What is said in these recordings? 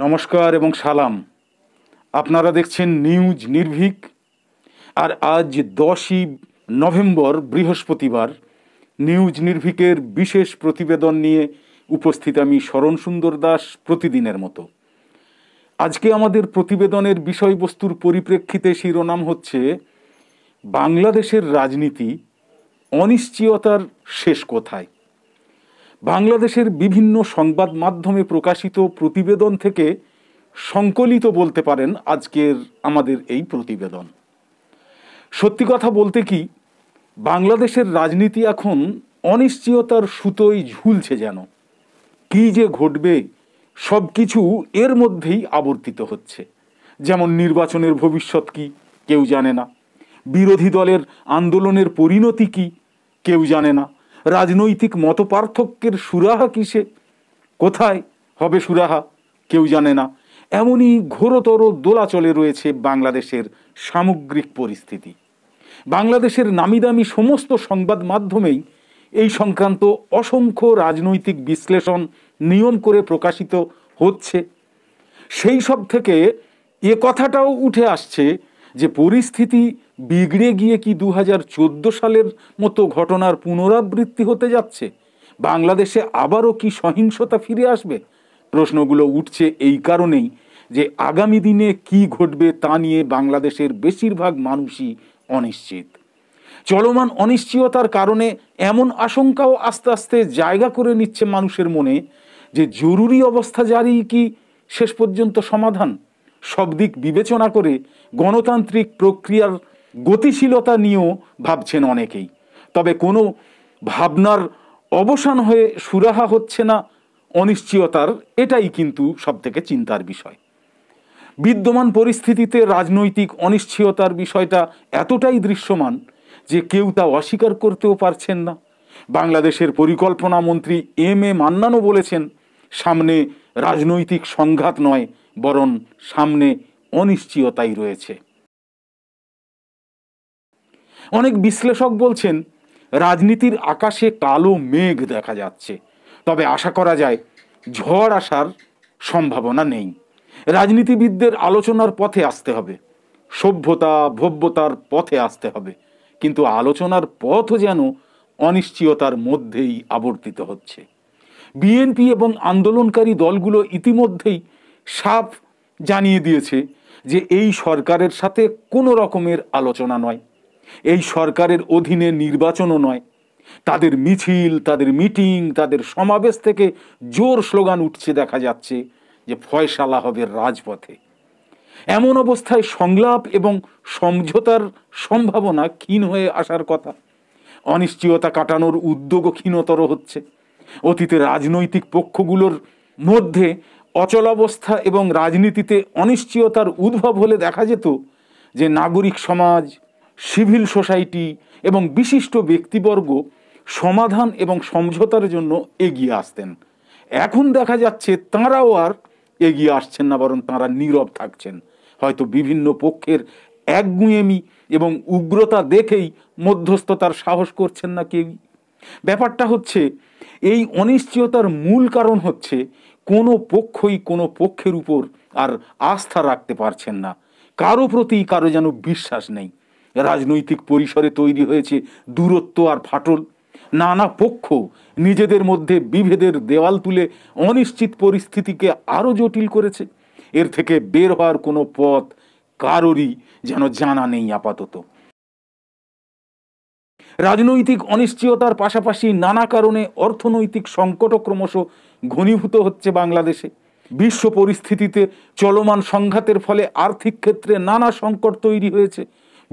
নমস্কার এবং সালাম আপনারা দেখছেন নিউজ নির্ভীক আর আজ দশই নভেম্বর বৃহস্পতিবার নিউজ নির্ভীকের বিশেষ প্রতিবেদন নিয়ে উপস্থিত আমি শরণ সুন্দর দাস প্রতিদিনের মতো আজকে আমাদের প্রতিবেদনের বিষয়বস্তুর পরিপ্রেক্ষিতে শিরোনাম হচ্ছে বাংলাদেশের রাজনীতি অনিশ্চয়তার শেষ কোথায় বাংলাদেশের বিভিন্ন সংবাদ মাধ্যমে প্রকাশিত প্রতিবেদন থেকে সংকলিত বলতে পারেন আজকের আমাদের এই প্রতিবেদন সত্যি কথা বলতে কি বাংলাদেশের রাজনীতি এখন অনিশ্চয়তার সুতোই ঝুলছে যেন কি যে ঘটবে সব কিছু এর মধ্যেই আবর্তিত হচ্ছে যেমন নির্বাচনের ভবিষ্যৎ কি কেউ জানে না বিরোধী দলের আন্দোলনের পরিণতি কি কেউ জানে না রাজনৈতিক মতপার্থক্যের সুরাহা কিসে কোথায় হবে সুরাহা কেউ জানে না এমনই ঘোরতর দোলাচলে রয়েছে বাংলাদেশের সামগ্রিক পরিস্থিতি বাংলাদেশের নামিদামি সমস্ত সংবাদ মাধ্যমেই এই সংক্রান্ত অসংখ্য রাজনৈতিক বিশ্লেষণ নিয়ম করে প্রকাশিত হচ্ছে সেই সব থেকে এ কথাটাও উঠে আসছে যে পরিস্থিতি বিগড়ে গিয়ে কি দু সালের মতো ঘটনার পুনরাবৃত্তি হতে যাচ্ছে বাংলাদেশে আবারও কি সহিংসতা ফিরে আসবে প্রশ্নগুলো উঠছে এই কারণেই যে আগামী দিনে কি ঘটবে তা নিয়ে বাংলাদেশের বেশিরভাগ মানুষই অনিশ্চিত চলমান অনিশ্চয়তার কারণে এমন আশঙ্কাও আস্তে আস্তে জায়গা করে নিচ্ছে মানুষের মনে যে জরুরি অবস্থা জারি কি শেষ পর্যন্ত সমাধান সব দিক বিবেচনা করে গণতান্ত্রিক প্রক্রিয়ার গতিশীলতা নিয়েও ভাবছেন অনেকেই তবে কোনো ভাবনার অবসান হয়ে সুরাহা হচ্ছে না অনিশ্চয়তার এটাই কিন্তু সবথেকে চিন্তার বিষয় বিদ্যমান পরিস্থিতিতে রাজনৈতিক অনিশ্চয়তার বিষয়টা এতটাই দৃশ্যমান যে কেউ তা অস্বীকার করতেও পারছেন না বাংলাদেশের পরিকল্পনা মন্ত্রী এম এ মান্নানও বলেছেন সামনে রাজনৈতিক সংঘাত নয় বরং সামনে অনিশ্চয়তাই রয়েছে অনেক বিশ্লেষক বলছেন রাজনীতির আকাশে কালো মেঘ দেখা যাচ্ছে তবে আশা করা যায় ঝড় আসার সম্ভাবনা নেই রাজনীতিবিদদের আলোচনার পথে আসতে হবে সভ্যতা ভব্যতার পথে আসতে হবে কিন্তু আলোচনার পথও যেন অনিশ্চয়তার মধ্যেই আবর্তিত হচ্ছে বিএনপি এবং আন্দোলনকারী দলগুলো ইতিমধ্যেই সাফ জানিয়ে দিয়েছে যে এই সরকারের সাথে কোনো রকমের আলোচনা নয় এই সরকারের অধীনে নির্বাচনও নয় তাদের মিছিল তাদের মিটিং তাদের সমাবেশ থেকে জোর স্লোগান উঠছে দেখা যাচ্ছে যে ফয়সালা হবে রাজপথে এমন অবস্থায় সংলাপ এবং সমঝোতার সম্ভাবনা ক্ষীণ হয়ে আসার কথা অনিশ্চয়তা কাটানোর উদ্যোগও ক্ষীণতর হচ্ছে অতীতে রাজনৈতিক পক্ষগুলোর মধ্যে অচলাবস্থা এবং রাজনীতিতে অনিশ্চয়তার উদ্ভব হলে দেখা যেত যে নাগরিক সমাজ সিভিল সোসাইটি এবং বিশিষ্ট ব্যক্তিবর্গ সমাধান এবং সমঝোতার জন্য এগিয়ে আসতেন এখন দেখা যাচ্ছে তাঁরাও আর এগিয়ে আসছেন না বরং তাঁরা নীরব থাকছেন হয়তো বিভিন্ন পক্ষের একগুঁয়েমি এবং উগ্রতা দেখেই মধ্যস্থতার সাহস করছেন না কেউই ব্যাপারটা হচ্ছে এই অনিশ্চয়তার মূল কারণ হচ্ছে কোনো পক্ষই কোনো পক্ষের উপর আর আস্থা রাখতে পারছেন না কারো প্রতি কারো যেন বিশ্বাস নেই রাজনৈতিক পরিসরে তৈরি হয়েছে দূরত্ব আর ফাটল নানা পক্ষ নিজেদের মধ্যে বিভেদের দেওয়াল তুলে অনিশ্চিত পরিস্থিতিকে আরও জটিল করেছে এর থেকে বের হওয়ার কোনো পথ কারোরই যেন জানা নেই আপাতত রাজনৈতিক অনিশ্চয়তার পাশাপাশি নানা কারণে অর্থনৈতিক সংকটও ক্রমশ ঘনীভূত হচ্ছে বাংলাদেশে বিশ্ব পরিস্থিতিতে চলমান সংঘাতের ফলে আর্থিক ক্ষেত্রে নানা সংকট তৈরি হয়েছে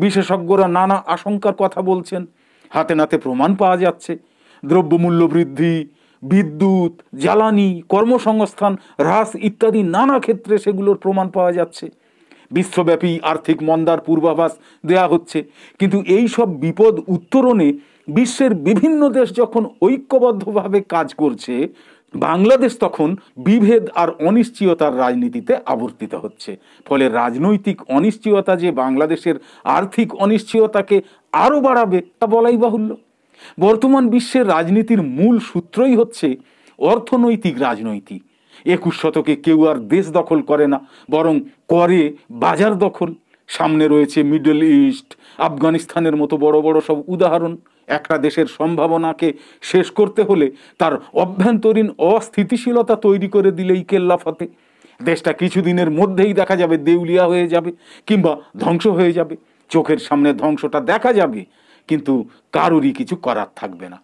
বিশেষজ্ঞরা নানা আশঙ্কার কথা বলছেন হাতে নাতে প্রমাণ পাওয়া যাচ্ছে দ্রব্যমূল্য বৃদ্ধি বিদ্যুৎ জ্বালানি কর্মসংস্থান হ্রাস ইত্যাদি নানা ক্ষেত্রে সেগুলোর প্রমাণ পাওয়া যাচ্ছে বিশ্বব্যাপী আর্থিক মন্দার পূর্বাভাস দেয়া হচ্ছে কিন্তু এই সব বিপদ উত্তরণে বিশ্বের বিভিন্ন দেশ যখন ঐক্যবদ্ধভাবে কাজ করছে বাংলাদেশ তখন বিভেদ আর অনিশ্চয়তার রাজনীতিতে আবর্তিত হচ্ছে ফলে রাজনৈতিক অনিশ্চয়তা যে বাংলাদেশের আর্থিক অনিশ্চয়তাকে আরও বাড়াবে তা বলাই বাহুল্য বর্তমান বিশ্বের রাজনীতির মূল সূত্রই হচ্ছে অর্থনৈতিক রাজনীতি একুশ শতকে কেউ আর দেশ দখল করে না বরং করে বাজার দখল সামনে রয়েছে মিডল ইস্ট আফগানিস্তানের মতো বড় বড় সব উদাহরণ একটা দেশের সম্ভাবনাকে শেষ করতে হলে তার অভ্যন্তরীণ অস্থিতিশীলতা তৈরি করে দিলেই এই ফতে দেশটা কিছুদিনের মধ্যেই দেখা যাবে দেউলিয়া হয়ে যাবে কিংবা ধ্বংস হয়ে যাবে চোখের সামনে ধ্বংসটা দেখা যাবে কিন্তু কারোরই কিছু করার থাকবে না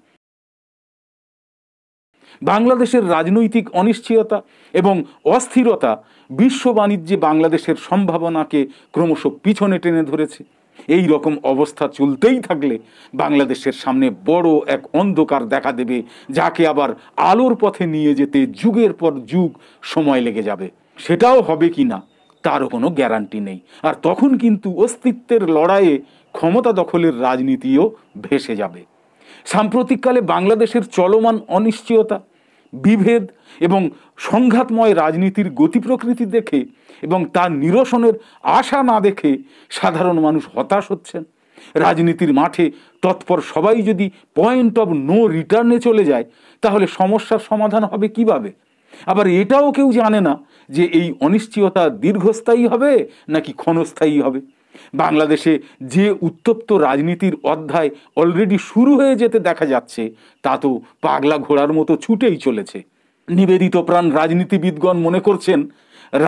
বাংলাদেশের রাজনৈতিক অনিশ্চয়তা এবং অস্থিরতা বিশ্ব বাণিজ্যে বাংলাদেশের সম্ভাবনাকে ক্রমশ পিছনে টেনে ধরেছে এই রকম অবস্থা চলতেই থাকলে বাংলাদেশের সামনে বড় এক অন্ধকার দেখা দেবে যাকে আবার আলোর পথে নিয়ে যেতে যুগের পর যুগ সময় লেগে যাবে সেটাও হবে কি না তারও কোনো গ্যারান্টি নেই আর তখন কিন্তু অস্তিত্বের লড়াইয়ে ক্ষমতা দখলের রাজনীতিও ভেসে যাবে সাম্প্রতিককালে বাংলাদেশের চলমান অনিশ্চয়তা বিভেদ এবং সংঘাতময় রাজনীতির গতি প্রকৃতি দেখে এবং তার নিরসনের আশা না দেখে সাধারণ মানুষ হতাশ হচ্ছেন রাজনীতির মাঠে তৎপর সবাই যদি পয়েন্ট অব নো রিটার্নে চলে যায় তাহলে সমস্যার সমাধান হবে কিভাবে আবার এটাও কেউ জানে না যে এই অনিশ্চয়তা দীর্ঘস্থায়ী হবে নাকি ক্ষণস্থায়ী হবে বাংলাদেশে যে উত্তপ্ত রাজনীতির অধ্যায় অলরেডি শুরু হয়ে যেতে দেখা যাচ্ছে তা তো পাগলা ঘোড়ার মতো ছুটেই চলেছে নিবেদিত প্রাণ রাজনীতিবিদগণ মনে করছেন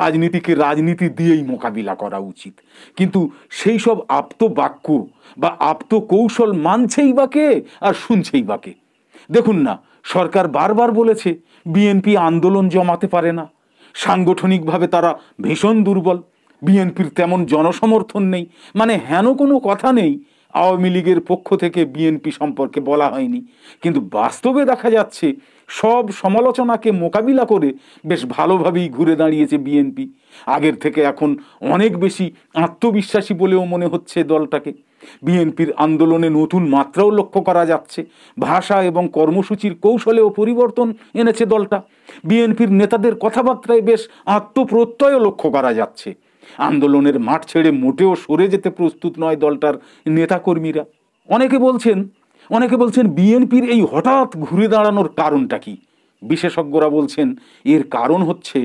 রাজনীতিকে রাজনীতি দিয়েই মোকাবিলা করা উচিত কিন্তু সেই সব আপ্ত বাক্য বা আপ্ত কৌশল মানছেই বা কে আর শুনছেই বা কে দেখুন না সরকার বারবার বলেছে বিএনপি আন্দোলন জমাতে পারে না সাংগঠনিকভাবে তারা ভীষণ দুর্বল বিএনপির তেমন জনসমর্থন নেই মানে হেন কোনো কথা নেই আওয়ামী লীগের পক্ষ থেকে বিএনপি সম্পর্কে বলা হয়নি কিন্তু বাস্তবে দেখা যাচ্ছে সব সমালোচনাকে মোকাবিলা করে বেশ ভালোভাবেই ঘুরে দাঁড়িয়েছে বিএনপি আগের থেকে এখন অনেক বেশি আত্মবিশ্বাসী বলেও মনে হচ্ছে দলটাকে বিএনপির আন্দোলনে নতুন মাত্রাও লক্ষ্য করা যাচ্ছে ভাষা এবং কর্মসূচির কৌশলেও পরিবর্তন এনেছে দলটা বিএনপির নেতাদের কথাবার্তায় বেশ আত্মপ্রত্যয়ও লক্ষ্য করা যাচ্ছে আন্দোলনের মাঠ ছেড়ে মোটেও সরে যেতে প্রস্তুত নয় দলটার নেতাকর্মীরা অনেকে বলছেন অনেকে বলছেন বিএনপির এই হঠাৎ ঘুরে দাঁড়ানোর কারণটা কি বিশেষজ্ঞরা বলছেন এর কারণ হচ্ছে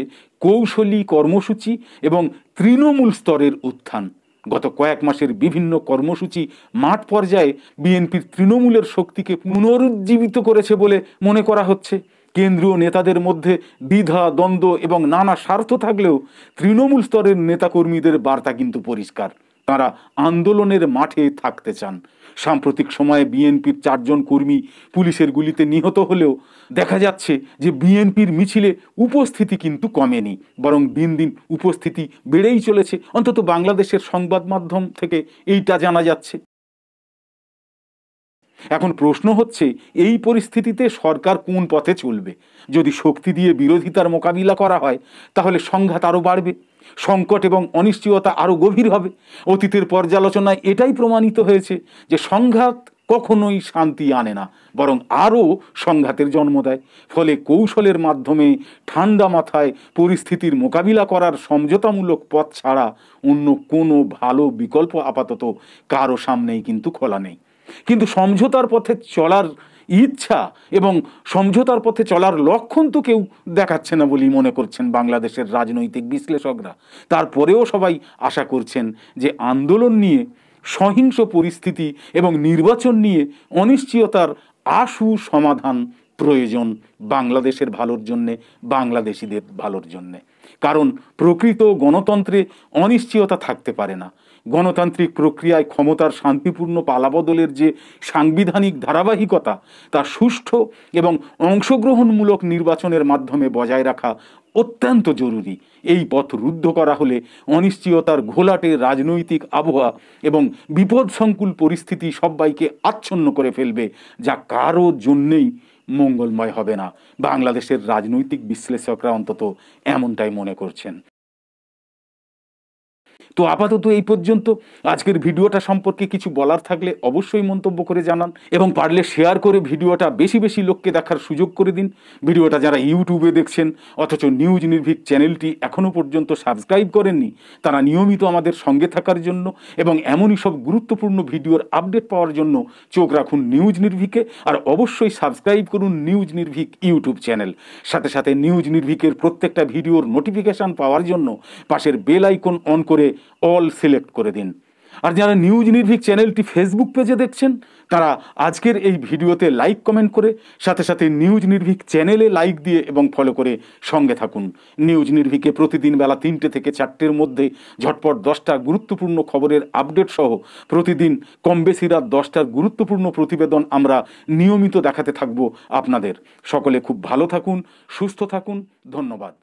কৌশলী কর্মসূচি এবং তৃণমূল স্তরের উত্থান গত কয়েক মাসের বিভিন্ন কর্মসূচি মাঠ পর্যায়ে বিএনপির তৃণমূলের শক্তিকে পুনরুজ্জীবিত করেছে বলে মনে করা হচ্ছে কেন্দ্রীয় নেতাদের মধ্যে দ্বিধা দ্বন্দ্ব এবং নানা স্বার্থ থাকলেও তৃণমূল স্তরের নেতাকর্মীদের বার্তা কিন্তু পরিষ্কার তারা আন্দোলনের মাঠে থাকতে চান সাম্প্রতিক সময়ে বিএনপির চারজন কর্মী পুলিশের গুলিতে নিহত হলেও দেখা যাচ্ছে যে বিএনপির মিছিলে উপস্থিতি কিন্তু কমেনি বরং দিন দিন উপস্থিতি বেড়েই চলেছে অন্তত বাংলাদেশের সংবাদ মাধ্যম থেকে এইটা জানা যাচ্ছে এখন প্রশ্ন হচ্ছে এই পরিস্থিতিতে সরকার কোন পথে চলবে যদি শক্তি দিয়ে বিরোধিতার মোকাবিলা করা হয় তাহলে সংঘাত আরও বাড়বে সংকট এবং অনিশ্চয়তা আরও গভীর হবে অতীতের পর্যালোচনায় এটাই প্রমাণিত হয়েছে যে সংঘাত কখনোই শান্তি আনে না বরং আরও সংঘাতের জন্ম দেয় ফলে কৌশলের মাধ্যমে ঠান্ডা মাথায় পরিস্থিতির মোকাবিলা করার সমঝোতামূলক পথ ছাড়া অন্য কোনো ভালো বিকল্প আপাতত কারো সামনেই কিন্তু খোলা নেই কিন্তু সমঝোতার পথে চলার ইচ্ছা এবং সমঝোতার পথে চলার লক্ষণ তো কেউ দেখাচ্ছে না বলেই মনে করছেন বাংলাদেশের রাজনৈতিক বিশ্লেষকরা তারপরেও সবাই আশা করছেন যে আন্দোলন নিয়ে সহিংস পরিস্থিতি এবং নির্বাচন নিয়ে অনিশ্চয়তার আশু সমাধান প্রয়োজন বাংলাদেশের ভালোর জন্যে বাংলাদেশিদের ভালোর জন্যে কারণ প্রকৃত গণতন্ত্রে অনিশ্চয়তা থাকতে পারে না গণতান্ত্রিক প্রক্রিয়ায় ক্ষমতার শান্তিপূর্ণ পালাবদলের যে সাংবিধানিক ধারাবাহিকতা তা সুষ্ঠু এবং অংশগ্রহণমূলক নির্বাচনের মাধ্যমে বজায় রাখা অত্যন্ত জরুরি এই পথ রুদ্ধ করা হলে অনিশ্চয়তার ঘোলাটে রাজনৈতিক আবহাওয়া এবং বিপদসংকুল পরিস্থিতি সবাইকে আচ্ছন্ন করে ফেলবে যা কারো জন্যেই মঙ্গলময় হবে না বাংলাদেশের রাজনৈতিক বিশ্লেষকরা অন্তত এমনটাই মনে করছেন তো আপাতত এই পর্যন্ত আজকের ভিডিওটা সম্পর্কে কিছু বলার থাকলে অবশ্যই মন্তব্য করে জানান এবং পারলে শেয়ার করে ভিডিওটা বেশি বেশি লোককে দেখার সুযোগ করে দিন ভিডিওটা যারা ইউটিউবে দেখছেন অথচ নিউজ নির্ভীক চ্যানেলটি এখনও পর্যন্ত সাবস্ক্রাইব করেননি তারা নিয়মিত আমাদের সঙ্গে থাকার জন্য এবং এমনই সব গুরুত্বপূর্ণ ভিডিওর আপডেট পাওয়ার জন্য চোখ রাখুন নিউজ নির্ভীকে আর অবশ্যই সাবস্ক্রাইব করুন নিউজ নির্ভীক ইউটিউব চ্যানেল সাথে সাথে নিউজ নির্ভীকের প্রত্যেকটা ভিডিওর নোটিফিকেশান পাওয়ার জন্য পাশের বেল আইকন অন করে অল সিলেক্ট করে দিন আর যারা নিউজ নির্ভিক চ্যানেলটি ফেসবুক পেজে দেখছেন তারা আজকের এই ভিডিওতে লাইক কমেন্ট করে সাথে সাথে নিউজ নির্ভিক চ্যানেলে লাইক দিয়ে এবং ফলো করে সঙ্গে থাকুন নিউজ নির্ভিকে প্রতিদিন বেলা তিনটে থেকে চারটের মধ্যে ঝটপট দশটা গুরুত্বপূর্ণ খবরের আপডেট সহ প্রতিদিন কম বেশি রাত দশটার গুরুত্বপূর্ণ প্রতিবেদন আমরা নিয়মিত দেখাতে থাকব আপনাদের সকলে খুব ভালো থাকুন সুস্থ থাকুন ধন্যবাদ